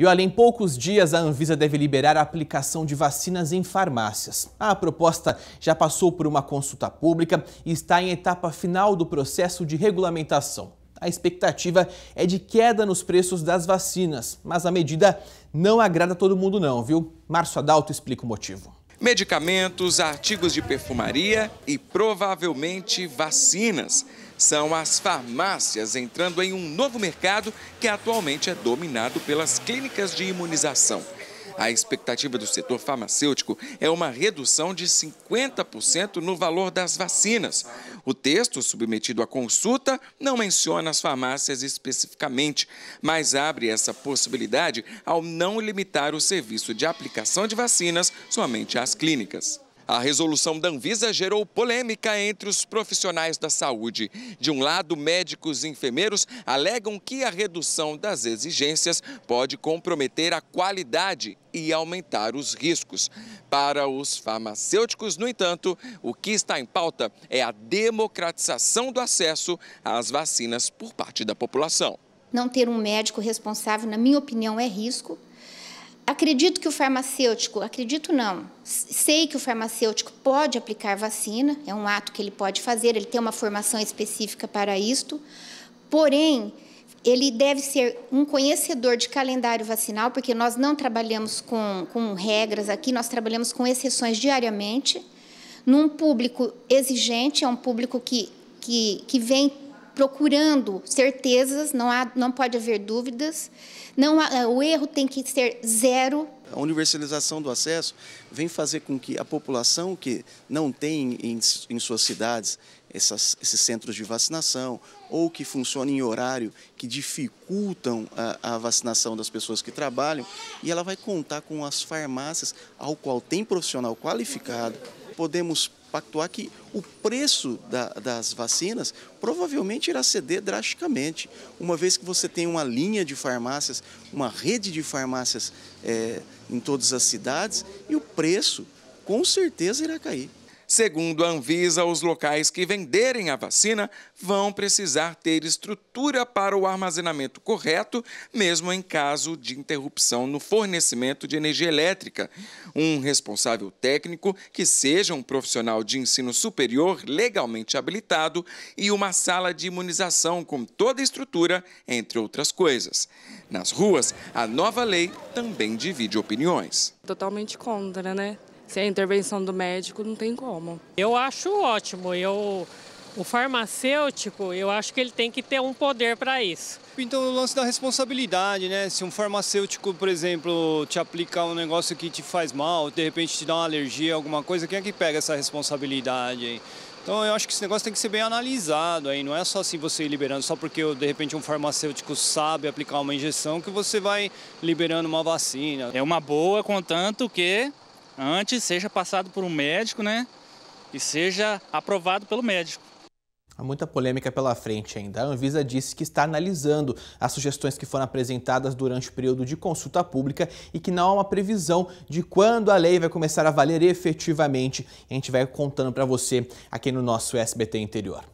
E olha, em poucos dias a Anvisa deve liberar a aplicação de vacinas em farmácias. A proposta já passou por uma consulta pública e está em etapa final do processo de regulamentação. A expectativa é de queda nos preços das vacinas, mas a medida não agrada todo mundo não, viu? Márcio Adalto explica o motivo. Medicamentos, artigos de perfumaria e provavelmente vacinas são as farmácias entrando em um novo mercado que atualmente é dominado pelas clínicas de imunização. A expectativa do setor farmacêutico é uma redução de 50% no valor das vacinas. O texto submetido à consulta não menciona as farmácias especificamente, mas abre essa possibilidade ao não limitar o serviço de aplicação de vacinas somente às clínicas. A resolução da Anvisa gerou polêmica entre os profissionais da saúde. De um lado, médicos e enfermeiros alegam que a redução das exigências pode comprometer a qualidade e aumentar os riscos. Para os farmacêuticos, no entanto, o que está em pauta é a democratização do acesso às vacinas por parte da população. Não ter um médico responsável, na minha opinião, é risco Acredito que o farmacêutico, acredito não, sei que o farmacêutico pode aplicar vacina, é um ato que ele pode fazer, ele tem uma formação específica para isto, porém, ele deve ser um conhecedor de calendário vacinal, porque nós não trabalhamos com, com regras aqui, nós trabalhamos com exceções diariamente, num público exigente, é um público que, que, que vem procurando certezas, não, há, não pode haver dúvidas, não há, eh, o erro tem que ser zero. A universalização do acesso vem fazer com que a população que não tem em, em suas cidades essas, esses centros de vacinação ou que funcionam em horário que dificultam a, a, vacinação das pessoas que trabalham, e ela vai contar com as farmácias ao qual tem profissional qualificado podemos pactuar que o preço da, das vacinas provavelmente irá ceder drasticamente, uma vez que você tem uma linha de farmácias, uma rede de farmácias é, em todas as cidades, e o preço com certeza irá cair. Segundo a Anvisa, os locais que venderem a vacina vão precisar ter estrutura para o armazenamento correto, mesmo em caso de interrupção no fornecimento de energia elétrica. Um responsável técnico que seja um profissional de ensino superior legalmente habilitado e uma sala de imunização com toda a estrutura, entre outras coisas. Nas ruas, a nova lei também divide opiniões. Totalmente contra, né? sem a intervenção do médico, não tem como. Eu acho ótimo. Eu, o farmacêutico, eu acho que ele tem que ter um poder para isso. Então, o lance da responsabilidade, né? Se um farmacêutico, por exemplo, te aplica um negócio que te faz mal, de repente te dá uma alergia, alguma coisa, quem é que pega essa responsabilidade aí? Então eu acho que esse negócio tem que ser bem analisado aí, não é só assim você ir liberando, só porque de repente um farmacêutico sabe aplicar uma injeção que você vai liberando uma vacina. É uma boa, contanto que antes seja passado por um médico, né? E seja aprovado pelo médico. Há muita polêmica pela frente ainda. A Anvisa disse que está analisando as sugestões que foram apresentadas durante o período de consulta pública e que não há uma previsão de quando a lei vai começar a valer efetivamente. A gente vai contando para você aqui no nosso SBT Interior.